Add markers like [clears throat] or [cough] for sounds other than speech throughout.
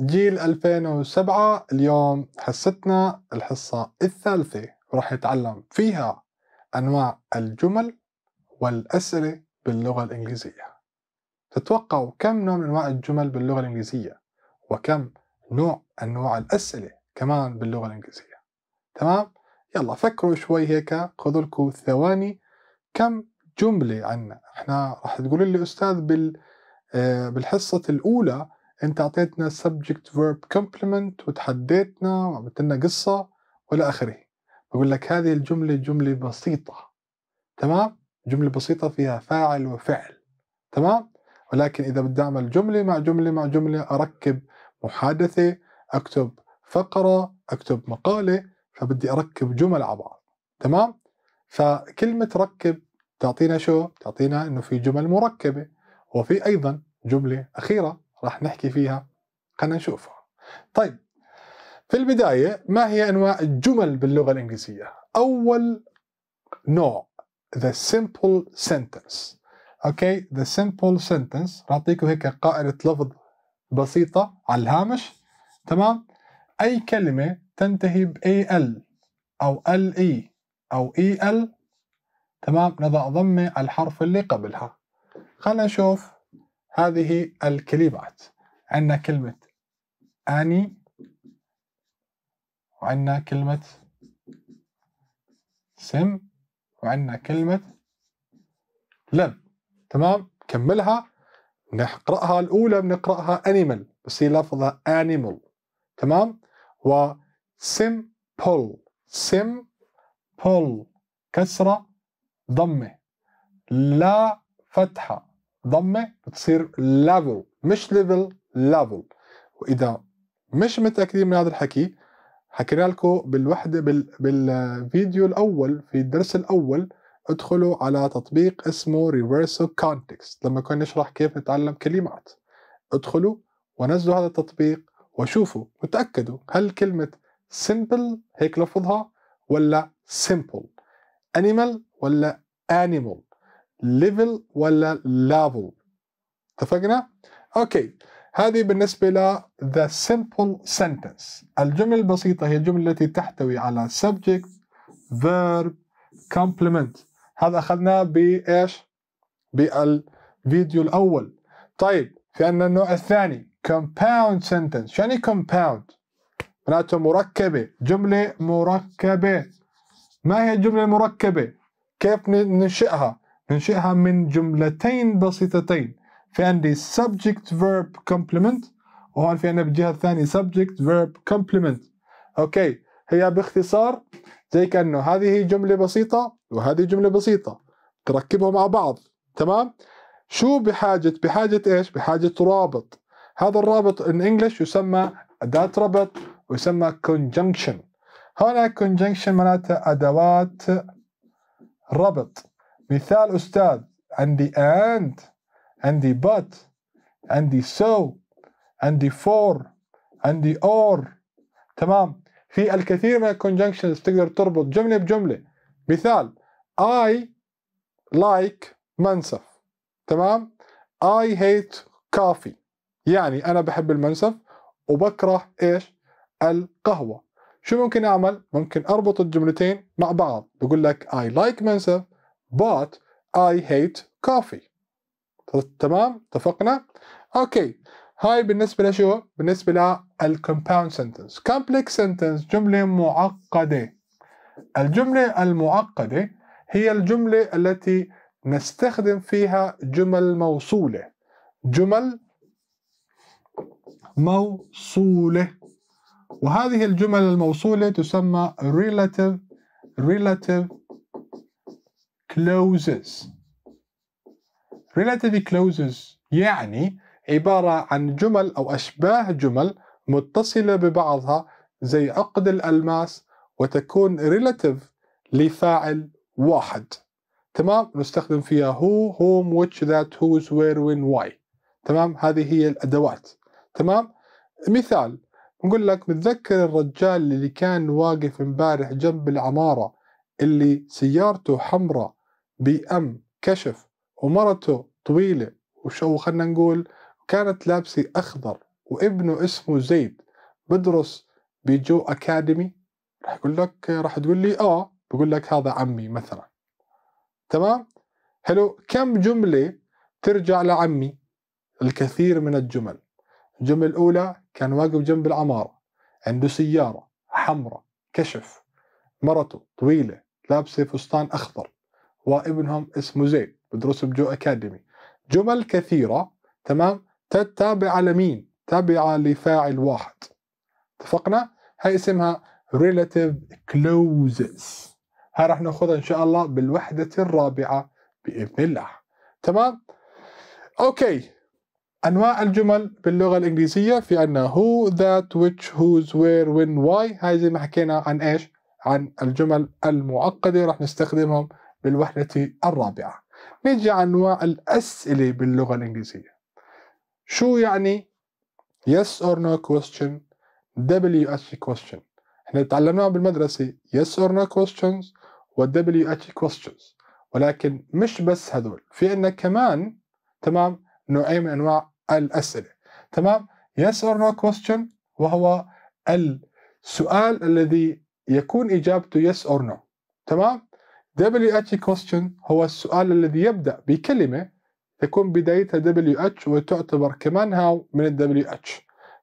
جيل 2007 اليوم حصتنا الحصة الثالثة راح نتعلم فيها أنواع الجمل والأسئلة باللغة الإنجليزية تتوقعوا كم نوع من أنواع الجمل باللغة الإنجليزية وكم نوع أنواع الأسئلة كمان باللغة الإنجليزية تمام؟ يلا فكروا شوي هيك خذوا لكم ثواني كم جملة عنا احنا راح تقول لي أستاذ بال آه، بالحصة الأولى انت اعطيتنا subject verb complement وتحديتنا وعملت لنا قصه والى اخره بقول لك هذه الجمله جمله بسيطه تمام جمله بسيطه فيها فاعل وفعل تمام ولكن اذا بدي اعمل جمله مع جمله مع جمله اركب محادثه اكتب فقره اكتب مقاله فبدي اركب جمل على بعض تمام فكلمه ركب تعطينا شو تعطينا انه في جمل مركبه وفي ايضا جمله اخيره راح نحكي فيها خلينا نشوفها طيب في البداية ما هي أنواع الجمل باللغة الإنجليزية؟ أول نوع the simple sentence اوكي okay. the simple sentence رأعطيكم أعطيكم هيك قائلة لفظ بسيطة على الهامش تمام أي كلمة تنتهي ب AL أو LE أو EL تمام نضع ضمة على الحرف اللي قبلها خلينا نشوف هذه الكلمات عندنا كلمة أني وعندنا كلمة سم وعندنا كلمة لم تمام كملها نقرأها الأولى بنقرأها أنيمال هي لفظها أنيمال تمام و بول سم بول كسرة ضمة لا فتحة ضمه بتصير ليفل مش ليفل ليفل واذا مش متاكدين من هذا الحكي حكينا لكم بالوحده بال بالفيديو الاول في الدرس الاول ادخلوا على تطبيق اسمه ريفيرسو كونتكست لما كنا نشرح كيف نتعلم كلمات ادخلوا ونزلوا هذا التطبيق وشوفوا وتاكدوا هل كلمه simple هيك لفظها ولا simple animal ولا animal ليفل ولا ليفل اتفقنا؟ اوكي هذه بالنسبة ل the simple sentence الجملة البسيطة هي الجملة التي تحتوي على subject verb complement هذا أخذناه بإيش؟ بالفيديو الأول طيب في عندنا النوع الثاني compound sentence شو يعني compound؟ معناته مركبة جملة مركبة ما هي الجملة المركبة؟ كيف ننشئها؟ ننشئها من جملتين بسيطتين في عندي subject verb complement وهون في عندنا بالجهة الثانية subject verb complement اوكي هي باختصار زي كأنه هذه جملة بسيطة وهذه جملة بسيطة تركبها مع بعض تمام شو بحاجة بحاجة ايش بحاجة رابط هذا الرابط in English يسمى أداة ربط ويسمى conjunction هنا conjunction معناتها أدوات ربط مثال أستاذ عندي and عندي but عندي so عندي for عندي or تمام في الكثير من الكونجنكشنز تقدر تربط جملة بجملة مثال I like منسف تمام I hate coffee يعني أنا بحب المنسف وبكره إيش القهوة شو ممكن أعمل ممكن أربط الجملتين مع بعض بقول لك I like منسف but I hate coffee تمام اتفقنا اوكي هاي بالنسبة لشو؟ بالنسبة للcompound sentence complex sentence جملة معقدة الجملة المعقدة هي الجملة التي نستخدم فيها جمل موصولة جمل موصولة وهذه الجمل الموصولة تسمى relative relative closes relative closes يعني عبارة عن جمل أو أشباه جمل متصلة ببعضها زي عقد الألماس وتكون relative لفاعل واحد تمام نستخدم فيها who, whom, which, that, whose, where, when, why تمام هذه هي الأدوات تمام مثال نقول لك متذكر الرجال اللي كان واقف امبارح جنب العمارة اللي سيارته حمراء بأم كشف ومرته طويلة وشو خلنا نقول كانت لابسة أخضر وابنه اسمه زيد بدرس بجو أكاديمي راح يقول لك راح تقول لي آه بقول لك هذا عمي مثلا تمام حلو كم جملة ترجع لعمي الكثير من الجمل الجملة الأولى كان واقف جنب العمارة عنده سيارة حمراء كشف مرته طويلة لابسة فستان أخضر وابنهم اسمه زين بدرس بجو أكاديمي جمل كثيرة تمام تابعة لمين تابعة لفاعل واحد اتفقنا هاي اسمها relative clauses هاي راح ناخذها ان شاء الله بالوحدة الرابعة بإذن الله تمام اوكي انواع الجمل باللغه الانجليزيه في عندنا who that which who's where when why هاي زي ما حكينا عن ايش عن الجمل المعقده راح نستخدمهم بالوحدة الرابعة نجي عن أنواع الأسئلة باللغة الإنجليزية شو يعني yes or no question WH question احنا تعلمناها بالمدرسة yes or no questions و WH questions ولكن مش بس هذول في عندنا كمان تمام نوعين من انواع الاسئله تمام yes or no question وهو السؤال الذي يكون اجابته yes or no تمام WH question هو السؤال الذي يبدأ بكلمة تكون بدايتها WH وتعتبر كمان هاو من ال WH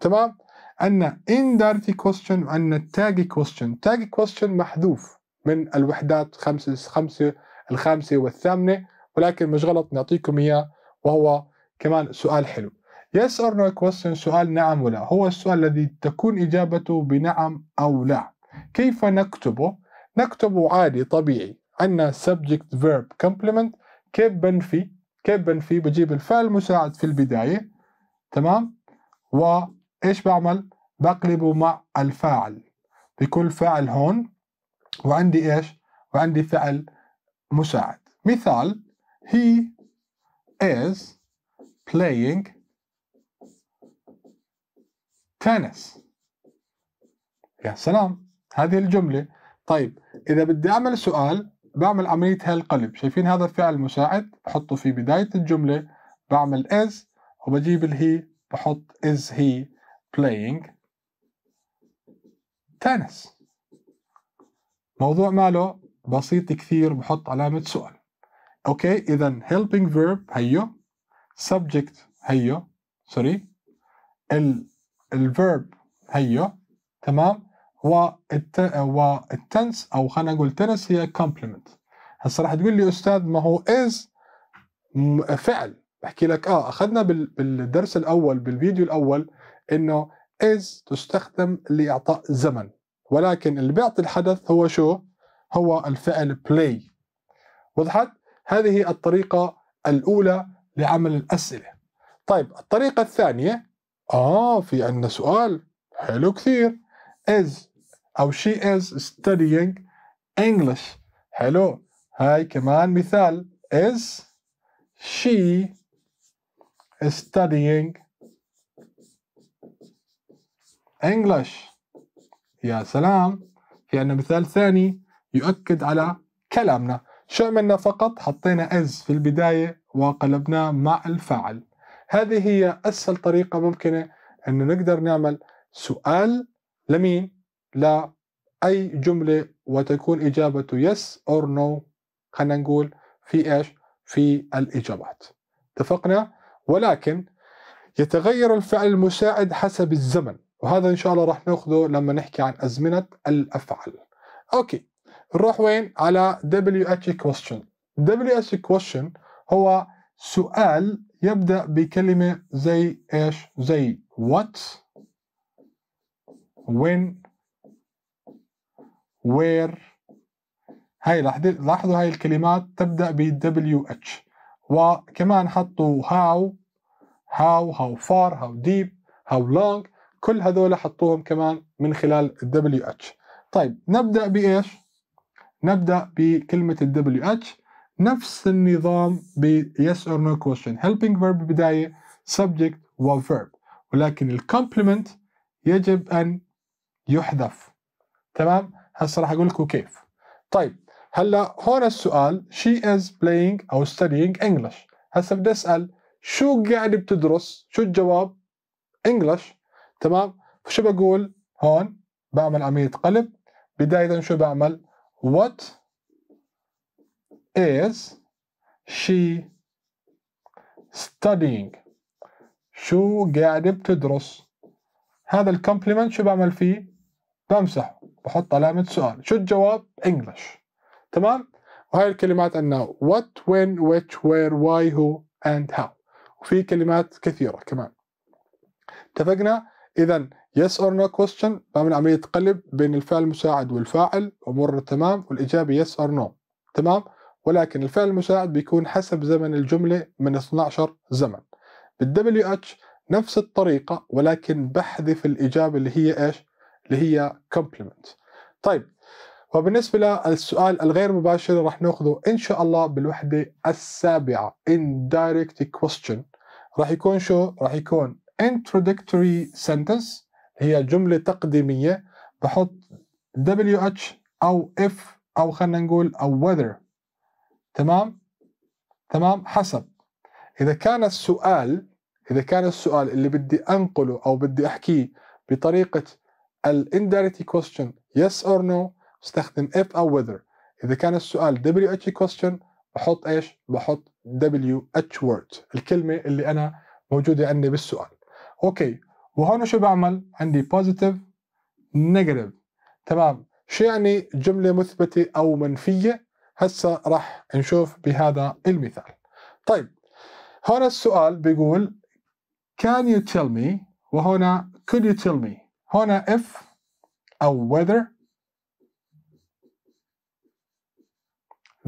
تمام؟ عندنا indirect question وعندنا tag question tag question محذوف من الوحدات خمسة خمسة الخامسة والثامنة ولكن مش غلط نعطيكم إياه وهو كمان سؤال حلو yes or no question سؤال نعم ولا هو السؤال الذي تكون إجابته بنعم أو لا كيف نكتبه؟ نكتبه عادي طبيعي عندنا subject verb complement كيف بنفي كيف بنفي بجيب الفعل المساعد في البداية تمام وإيش بعمل بقلبه مع الفاعل بكل فاعل هون وعندي إيش وعندي فعل مساعد مثال he is playing tennis يا سلام هذه الجملة طيب إذا بدي أعمل سؤال بعمل عملية هالقلب شايفين هذا الفعل المساعد بحطه في بداية الجملة بعمل is وبجيب الهي بحط is he playing tennis موضوع ماله بسيط كثير بحط علامة سؤال اوكي اذا helping verb هيو subject هيو سوري verb هيو تمام والت... والتنس او خلينا نقول تنس هي كومبلمنت هسه راح تقول لي استاذ ما هو از فعل بحكي لك اه اخذنا بال... بالدرس الاول بالفيديو الاول انه از تستخدم لاعطاء زمن ولكن اللي بيعطي الحدث هو شو هو الفعل بلاي وضحت هذه الطريقه الاولى لعمل الاسئله طيب الطريقه الثانيه اه في عندنا سؤال حلو كثير is أو she is studying English حلو هاي كمان مثال is she studying English يا سلام في عندنا مثال ثاني يؤكد على كلامنا شو عملنا فقط حطينا is في البداية وقلبناه مع الفاعل هذه هي أسهل طريقة ممكنة أنه نقدر نعمل سؤال لمين لا أي جملة وتكون إجابته yes or no خلينا نقول في إيش في الإجابات اتفقنا ولكن يتغير الفعل المساعد حسب الزمن وهذا إن شاء الله راح ناخذه لما نحكي عن أزمنة الأفعال أوكي نروح وين على WH question WH question هو سؤال يبدأ بكلمة زي إيش زي what when وير هاي لاحظوا هاي الكلمات تبدأ ب WH وكمان حطوا how how هاو far how deep how long كل هذول حطوهم كمان من خلال ال WH طيب نبدأ بإيش؟ نبدأ بكلمة ال WH نفس النظام ب yes or no question helping verb بداية subject و verb ولكن الكومبلمنت يجب أن يحذف تمام؟ هسه راح اقول لكم كيف طيب هلا هون السؤال شي از بلاينج او studying انجلش هسه بدي اسال شو قاعد بتدرس شو الجواب انجلش تمام فشو بقول هون بعمل عمليه قلب بدايه شو بعمل what is she studying شو قاعد بتدرس هذا الكومبلمنت شو بعمل فيه بمسحه بحط علامة سؤال شو الجواب English تمام وهاي الكلمات عندنا what when which where why who and how وفي كلمات كثيرة كمان اتفقنا إذا yes or no question بعمل عملية قلب بين الفعل المساعد والفاعل أمور تمام والإجابة yes or no تمام ولكن الفعل المساعد بيكون حسب زمن الجملة من 12 زمن بالWH نفس الطريقة ولكن بحذف الإجابة اللي هي إيش اللي هي كومبلمنت طيب وبالنسبة للسؤال الغير مباشر راح ناخذه إن شاء الله بالوحدة السابعة indirect question راح يكون شو؟ راح يكون introductory sentence هي جملة تقديمية بحط WH أو if أو خلينا نقول أو whether تمام؟ تمام حسب إذا كان السؤال إذا كان السؤال اللي بدي أنقله أو بدي أحكيه بطريقة الاندايركتلي question yes or no استخدم if او whether اذا كان السؤال WH question بحط ايش؟ بحط WH word الكلمه اللي انا موجوده عندي بالسؤال اوكي وهون شو بعمل؟ عندي positive negative تمام شو يعني جمله مثبته او منفيه؟ هسه راح نشوف بهذا المثال طيب هون السؤال بيقول can you tell me وهنا could you tell me هنا if أو whether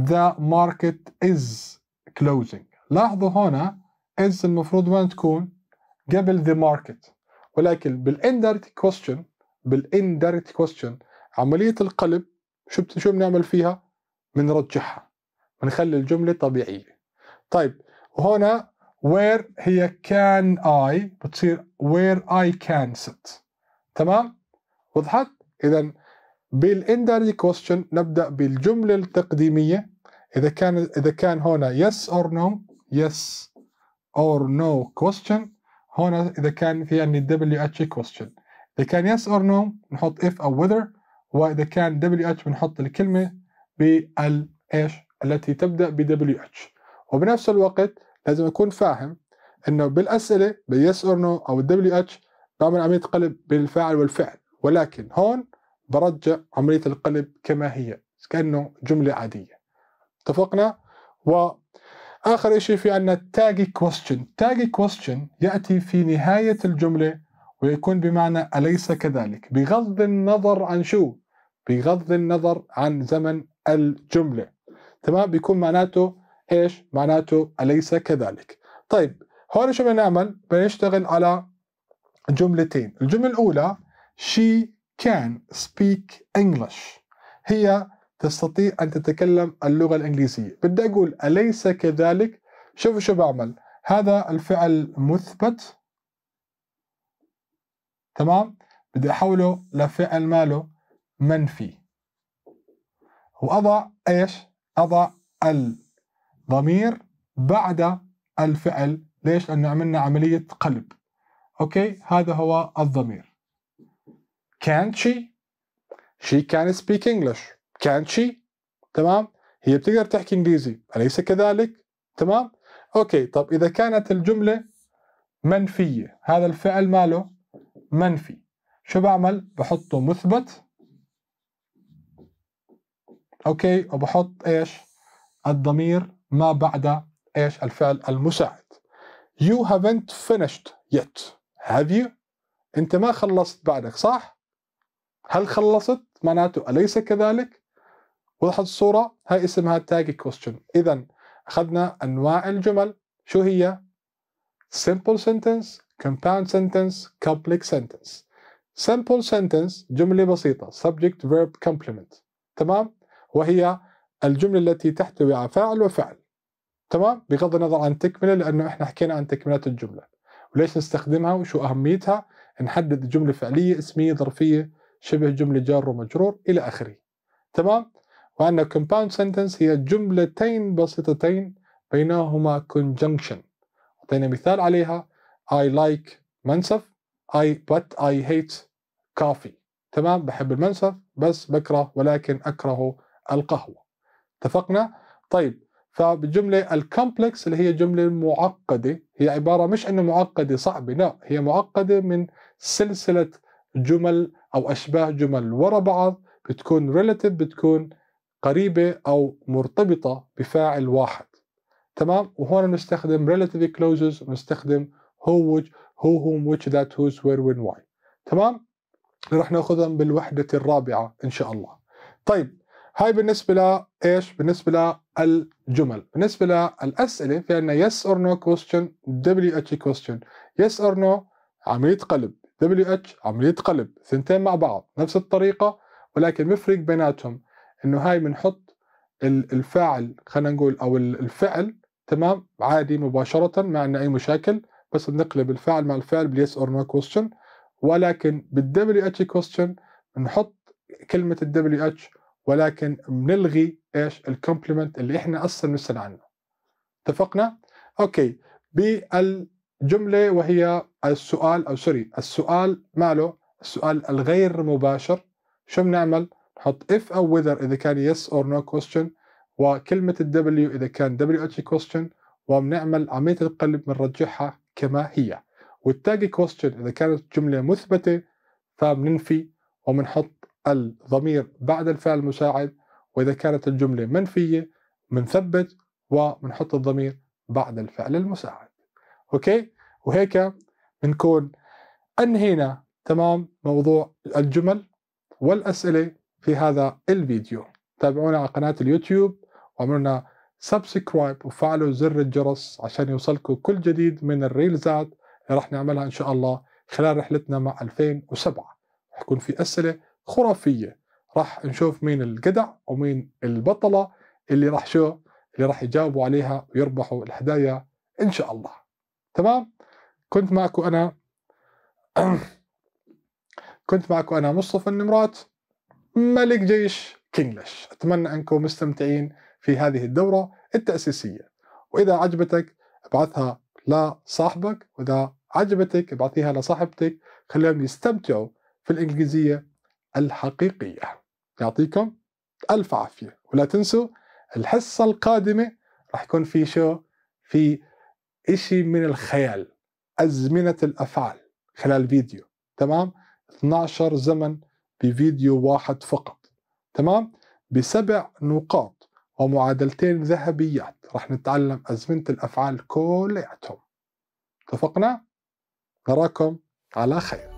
the market is closing لاحظوا هنا is المفروض وين تكون قبل the market ولكن بالindirect question بالindirect question عملية القلب شو شو بنعمل فيها؟ بنرجحها بنخلي الجملة طبيعية طيب وهنا where هي can I بتصير where I can sit تمام وضحت اذا بالاندايركت كويستشن نبدا بالجمله التقديميه اذا كان اذا كان هنا يس اور نو يس اور نو كويستشن هنا اذا كان في عندي اتش كويستشن اذا كان يس اور نو نحط اف او وذر واذا كان دبليو اتش بنحط الكلمه بال ايش التي تبدا ب اتش وبنفس الوقت لازم اكون فاهم انه بالاسئله باليس اور نو او الدبليو اتش طبعا عملية قلب بين الفاعل والفعل ولكن هون برجع عملية القلب كما هي كأنه جملة عادية اتفقنا؟ و آخر شيء في عندنا تاجي كويستشن تاجي كويستشن يأتي في نهاية الجملة ويكون بمعنى أليس كذلك بغض النظر عن شو بغض النظر عن زمن الجملة تمام بيكون معناته إيش معناته أليس كذلك طيب هون شو بنعمل بنشتغل على جملتين الجملة الأولى she can speak English هي تستطيع أن تتكلم اللغة الإنجليزية بدي أقول أليس كذلك شوفوا شو بعمل هذا الفعل مثبت تمام بدي أحوله لفعل ماله منفي وأضع إيش أضع الضمير بعد الفعل ليش لأنه عملنا عملية قلب اوكي هذا هو الضمير can't she she can speak English can't she تمام هي بتقدر تحكي انجليزي اليس كذلك تمام اوكي طب اذا كانت الجمله منفيه هذا الفعل ماله منفي شو بعمل بحطه مثبت اوكي وبحط ايش الضمير ما بعد ايش الفعل المساعد you haven't finished yet Have you؟ أنت ما خلصت بعدك صح؟ هل خلصت؟ معناته أليس كذلك؟ وضحت الصورة؟ هاي اسمها tag question إذا أخذنا أنواع الجمل شو هي؟ simple sentence, compound sentence, complex sentence. simple sentence جملة بسيطة subject verb complement تمام؟ وهي الجملة التي تحتوي على فاعل وفعل تمام؟ بغض النظر عن تكملة لأنه احنا حكينا عن تكملة الجملة وليش نستخدمها وشو أهميتها نحدد جملة فعلية اسمية ظرفية شبه جملة جار ومجرور إلى آخره تمام وأن compound sentence هي جملتين بسيطتين بينهما conjunction أعطينا مثال عليها I like منسف اي but I hate coffee تمام بحب المنسف بس بكره ولكن أكره القهوة اتفقنا؟ طيب فبالجملة الكومبلكس اللي هي جملة معقدة هي عبارة مش انه معقدة صعبة لا هي معقدة من سلسلة جمل او اشباه جمل ورا بعض بتكون ريلاتيف بتكون قريبة او مرتبطة بفاعل واحد تمام وهون بنستخدم relative closes بنستخدم who which who whom which that who's where when why تمام رح ناخذهم بالوحدة الرابعة ان شاء الله طيب هاي بالنسبه لايش؟ بالنسبه للجمل، بالنسبه للاسئله في عندنا يس اور نو كويستشن دبليو اتش كويستشن، يس اور نو عمليه قلب، دبليو اتش عمليه قلب، ثنتين مع بعض نفس الطريقه ولكن بفرق بيناتهم انه هاي بنحط الفاعل خلينا نقول او الفعل تمام عادي مباشره ما عندنا اي مشاكل بس بنقلب الفاعل مع الفعل باليس اور نو كويستشن ولكن بالدبليو اتش كويستشن بنحط كلمه الدبليو اتش ولكن بنلغي ايش الكومبلمنت اللي احنا اصلا بنسال عنه اتفقنا اوكي بالجمله وهي السؤال او سوري السؤال ماله السؤال الغير مباشر شو بنعمل نحط if او whether اذا كان yes or no question وكلمه الدبليو اذا كان اتش question وبنعمل عمليه القلب بنرجحها كما هي والتاج question اذا كانت جمله مثبته فبننفي وبنحط الضمير بعد الفعل المساعد وإذا كانت الجملة منفية بنثبت وبنحط الضمير بعد الفعل المساعد أوكي وهيك بنكون أنهينا تمام موضوع الجمل والأسئلة في هذا الفيديو تابعونا على قناة اليوتيوب وعملنا سبسكرايب وفعلوا زر الجرس عشان يوصلكم كل جديد من الريلزات اللي راح نعملها إن شاء الله خلال رحلتنا مع 2007 يكون في أسئلة خرافيه راح نشوف مين الجدع ومين البطله اللي راح شو اللي راح يجاوبوا عليها ويربحوا الهدايا ان شاء الله تمام كنت معكم انا [clears throat] كنت معكم انا مصطفى النمرات ملك جيش كينجلش اتمنى انكم مستمتعين في هذه الدوره التاسيسيه واذا عجبتك ابعثها لصاحبك واذا عجبتك ابعثيها لصاحبتك خليهم يستمتعوا في الانجليزيه الحقيقية يعطيكم ألف عافية ولا تنسوا الحصة القادمة راح يكون في شو في إشي من الخيال أزمنة الأفعال خلال فيديو تمام 12 زمن بفيديو واحد فقط تمام بسبع نقاط ومعادلتين ذهبيات راح نتعلم أزمنة الأفعال كلياتهم اتفقنا؟ نراكم على خير